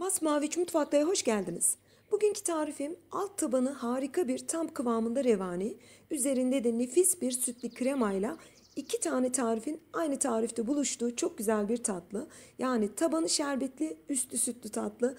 Masmaviç mutfaklaya hoş geldiniz. Bugünkü tarifim alt tabanı harika bir tam kıvamında revani, üzerinde de nefis bir sütlü kremayla iki tane tarifin aynı tarifte buluştuğu çok güzel bir tatlı. Yani tabanı şerbetli, üstü sütlü tatlı.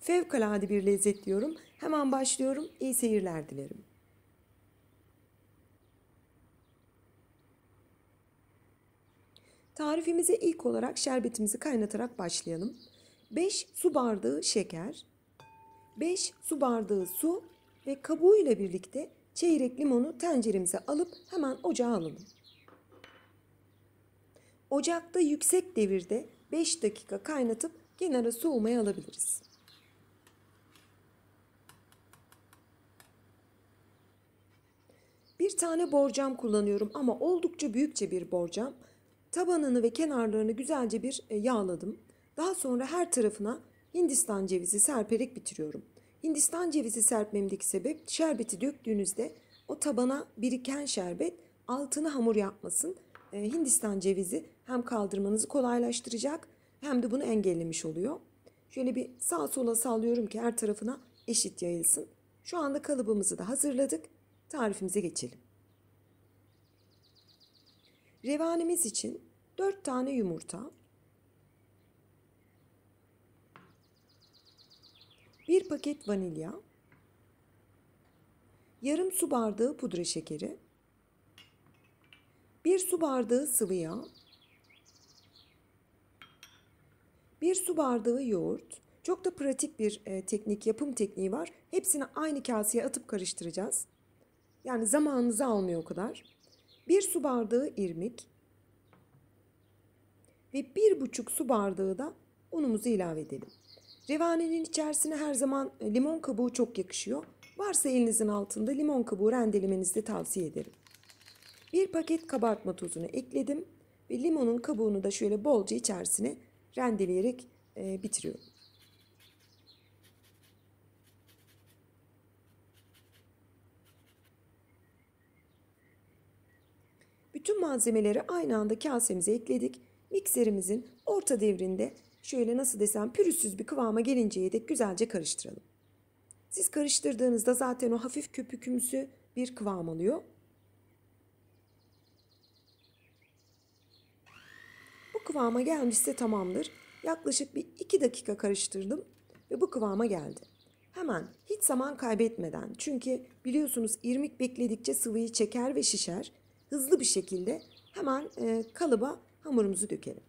Fevkalade bir lezzet diyorum. Hemen başlıyorum. İyi seyirler dilerim. Tarifimize ilk olarak şerbetimizi kaynatarak başlayalım. 5 su bardağı şeker, 5 su bardağı su ve kabuğuyla birlikte çeyrek limonu tenceremize alıp hemen ocağa alalım. Ocakta yüksek devirde 5 dakika kaynatıp kenara soğumaya alabiliriz. Bir tane borcam kullanıyorum ama oldukça büyükçe bir borcam. Tabanını ve kenarlarını güzelce bir e, yağladım. Daha sonra her tarafına Hindistan cevizi serperek bitiriyorum. Hindistan cevizi serpmemdeki sebep şerbeti döktüğünüzde o tabana biriken şerbet altını hamur yapmasın. E, Hindistan cevizi hem kaldırmanızı kolaylaştıracak hem de bunu engellemiş oluyor. Şöyle bir sağ sola sallıyorum ki her tarafına eşit yayılsın. Şu anda kalıbımızı da hazırladık. Tarifimize geçelim. Revanimiz için 4 tane yumurta, 1 paket vanilya, yarım su bardağı pudra şekeri, 1 su bardağı sıvı yağ, 1 su bardağı yoğurt. Çok da pratik bir e, teknik, yapım tekniği var. Hepsini aynı kaseye atıp karıştıracağız. Yani zamanınızı almıyor o kadar. 1 su bardağı irmik ve 1,5 su bardağı da unumuzu ilave edelim. Revanenin içerisine her zaman e, limon kabuğu çok yakışıyor. Varsa elinizin altında limon kabuğu rendelemenizi de tavsiye ederim. Bir paket kabartma tozunu ekledim ve limonun kabuğunu da şöyle bolca içerisine rendeleyerek e, bitiriyorum. Bütün malzemeleri aynı anda kasemize ekledik. Mikserimizin orta devrinde şöyle nasıl desem pürüzsüz bir kıvama gelinceye dek güzelce karıştıralım. Siz karıştırdığınızda zaten o hafif köpükümsü bir kıvam alıyor. Bu kıvama gelmişse tamamdır. Yaklaşık bir 2 dakika karıştırdım ve bu kıvama geldi. Hemen hiç zaman kaybetmeden çünkü biliyorsunuz irmik bekledikçe sıvıyı çeker ve şişer. Hızlı bir şekilde hemen e, kalıba hamurumuzu dökelim.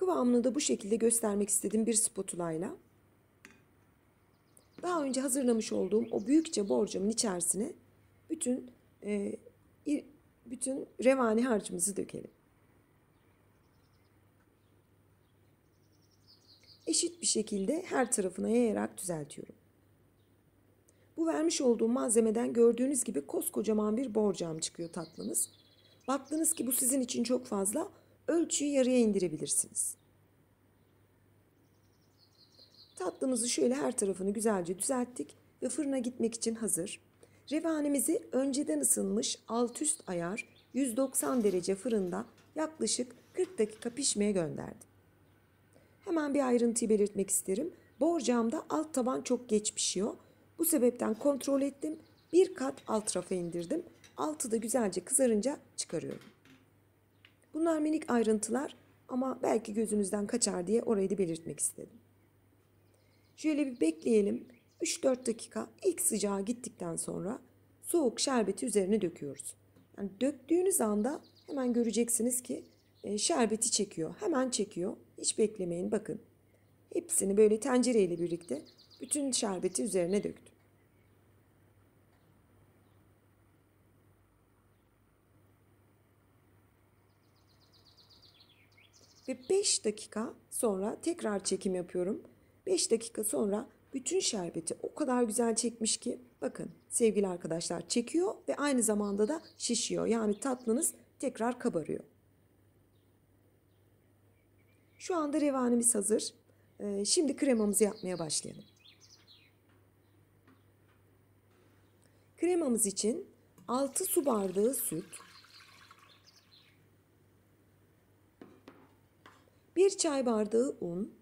Kıvamını da bu şekilde göstermek istedim bir spotulayla. Daha önce hazırlamış olduğum o büyükçe borcamın içerisine bütün e, bütün revani harcımızı dökelim. Eşit bir şekilde her tarafına yayarak düzeltiyorum. Bu vermiş olduğum malzemeden gördüğünüz gibi koskocaman bir borcam çıkıyor tatlımız. Baktınız ki bu sizin için çok fazla ölçüyü yarıya indirebilirsiniz. Tatlımızı şöyle her tarafını güzelce düzelttik ve fırına gitmek için hazır. Revanemizi önceden ısınmış alt üst ayar 190 derece fırında yaklaşık 40 dakika pişmeye gönderdim. Hemen bir ayrıntıyı belirtmek isterim. Borcamda alt taban çok geç pişiyor. Bu sebepten kontrol ettim. Bir kat alt rafa indirdim. Altı da güzelce kızarınca çıkarıyorum. Bunlar minik ayrıntılar ama belki gözünüzden kaçar diye orayı da belirtmek istedim. Şöyle bir bekleyelim. 3-4 dakika ilk sıcağı gittikten sonra soğuk şerbeti üzerine döküyoruz. Yani döktüğünüz anda hemen göreceksiniz ki e, şerbeti çekiyor. Hemen çekiyor. Hiç beklemeyin bakın. Hepsini böyle tencereyle birlikte bütün şerbeti üzerine döktüm. ve 5 dakika sonra tekrar çekim yapıyorum. 5 dakika sonra bütün şerbeti o kadar güzel çekmiş ki bakın sevgili arkadaşlar çekiyor ve aynı zamanda da şişiyor. Yani tatlınız tekrar kabarıyor. Şu anda revanimiz hazır. Ee, şimdi kremamızı yapmaya başlayalım. Kremamız için 6 su bardağı süt, 1 çay bardağı un,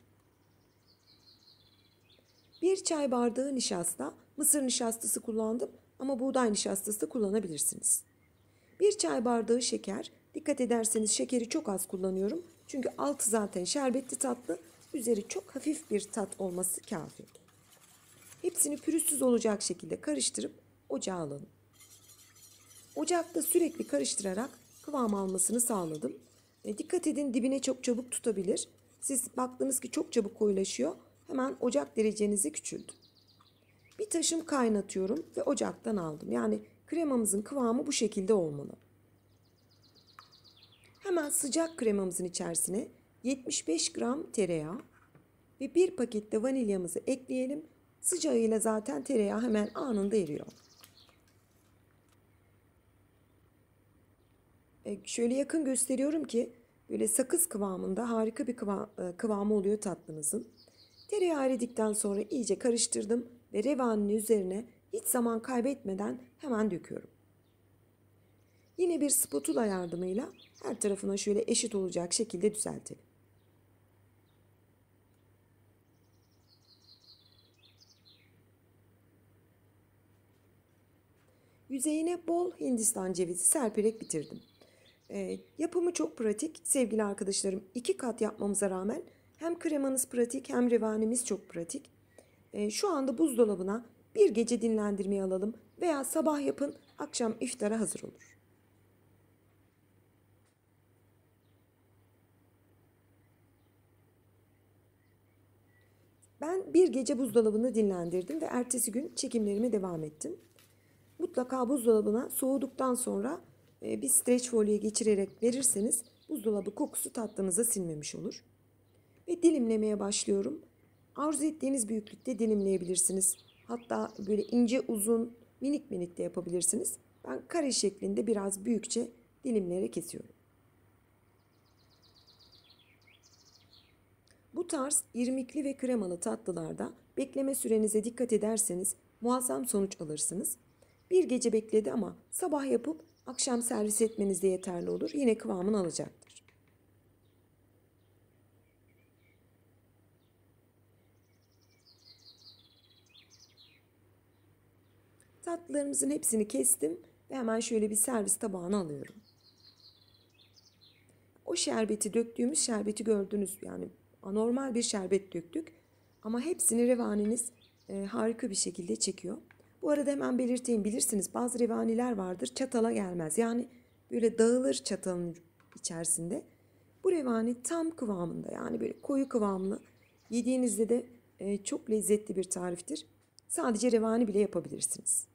1 çay bardağı nişasta, mısır nişastası kullandım ama buğday nişastası da kullanabilirsiniz. 1 çay bardağı şeker, dikkat ederseniz şekeri çok az kullanıyorum. Çünkü altı zaten şerbetli tatlı, üzeri çok hafif bir tat olması kafi. Hepsini pürüzsüz olacak şekilde karıştırıp ocağa alalım. Ocakta sürekli karıştırarak kıvam almasını sağladım e, dikkat edin dibine çok çabuk tutabilir. Siz baktınız ki çok çabuk koyulaşıyor. Hemen ocak derecenizi küçüldü. Bir taşım kaynatıyorum ve ocaktan aldım. Yani kremamızın kıvamı bu şekilde olmalı. Hemen sıcak kremamızın içerisine 75 gram tereyağı ve bir pakette vanilyamızı ekleyelim. Sıcağıyla zaten tereyağı hemen anında eriyor. E, şöyle yakın gösteriyorum ki böyle sakız kıvamında harika bir kıvam, e, kıvamı oluyor tatlımızın. Tereyağı eridikten sonra iyice karıştırdım ve revanın üzerine hiç zaman kaybetmeden hemen döküyorum. Yine bir spatula yardımıyla her tarafına şöyle eşit olacak şekilde düzeltelim. Yüzeyine bol Hindistan cevizi serperek bitirdim. E, yapımı çok pratik sevgili arkadaşlarım. iki kat yapmamıza rağmen hem kremanız pratik hem revanemiz çok pratik. E, şu anda buzdolabına bir gece dinlendirmeye alalım veya sabah yapın akşam iftara hazır olur. Ben bir gece buzdolabını dinlendirdim ve ertesi gün çekimlerime devam ettim. Mutlaka buzdolabına soğuduktan sonra ee, bir streç folye geçirerek verirseniz buzdolabı kokusu tatlınıza sinmemiş olur. Ve dilimlemeye başlıyorum. Arzu ettiğiniz büyüklükte dilimleyebilirsiniz. Hatta böyle ince uzun minik minik de yapabilirsiniz. Ben kare şeklinde biraz büyükçe dilimlere kesiyorum. Bu tarz irmikli ve kremalı tatlılarda bekleme sürenize dikkat ederseniz muazzam sonuç alırsınız. Bir gece bekledi ama sabah yapıp Akşam servis etmeniz de yeterli olur. Yine kıvamını alacaktır. Tatlılarımızın hepsini kestim ve hemen şöyle bir servis tabağına alıyorum. O şerbeti döktüğümüz şerbeti gördünüz yani anormal bir şerbet döktük ama hepsini revaneniz e, harika bir şekilde çekiyor. Bu arada hemen belirteyim bilirsiniz bazı revaniler vardır çatala gelmez. Yani böyle dağılır çatalın içerisinde. Bu revani tam kıvamında yani böyle koyu kıvamlı. Yediğinizde de e, çok lezzetli bir tariftir. Sadece revani bile yapabilirsiniz.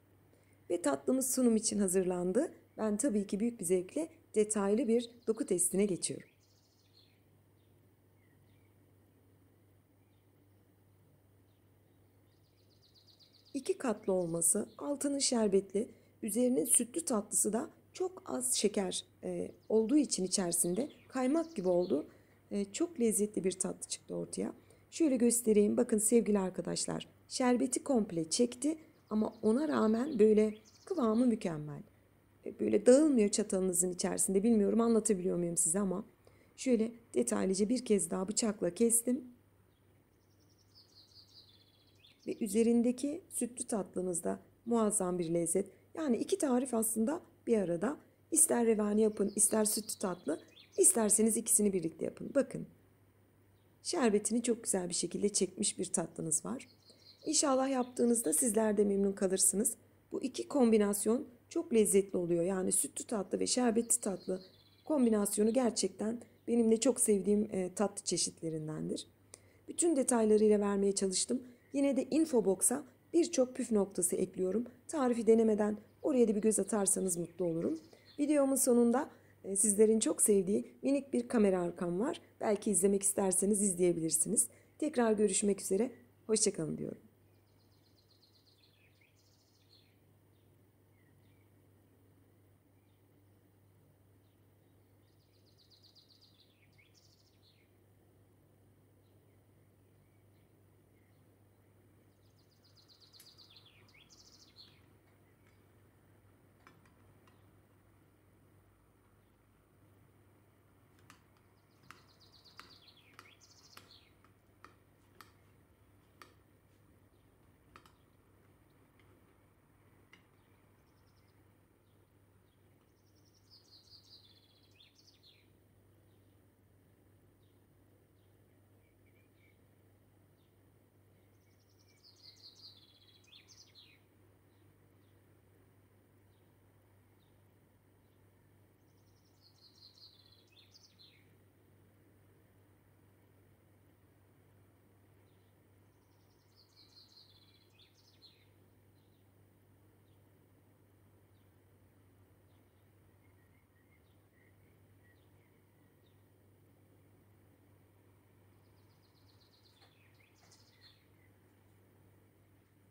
Ve tatlımız sunum için hazırlandı. Ben tabii ki büyük bir zevkle detaylı bir doku testine geçiyorum. iki katlı olması, altının şerbetli, üzerinin sütlü tatlısı da çok az şeker e, olduğu için içerisinde kaymak gibi oldu. E, çok lezzetli bir tatlı çıktı ortaya. Şöyle göstereyim. Bakın sevgili arkadaşlar. Şerbeti komple çekti ama ona rağmen böyle kıvamı mükemmel. E, böyle dağılmıyor çatalınızın içerisinde. Bilmiyorum anlatabiliyor muyum size ama şöyle detaylıca bir kez daha bıçakla kestim ve üzerindeki sütlü tatlınızda muazzam bir lezzet. Yani iki tarif aslında bir arada. İster revani yapın, ister sütlü tatlı, isterseniz ikisini birlikte yapın. Bakın. Şerbetini çok güzel bir şekilde çekmiş bir tatlınız var. İnşallah yaptığınızda sizler de memnun kalırsınız. Bu iki kombinasyon çok lezzetli oluyor. Yani sütlü tatlı ve şerbetli tatlı kombinasyonu gerçekten benim de çok sevdiğim e, tatlı çeşitlerindendir. Bütün detaylarıyla vermeye çalıştım. Yine de infobox'a birçok püf noktası ekliyorum. Tarifi denemeden oraya da bir göz atarsanız mutlu olurum. Videomun sonunda e, sizlerin çok sevdiği minik bir kamera arkam var. Belki izlemek isterseniz izleyebilirsiniz. Tekrar görüşmek üzere. Hoşçakalın diyorum.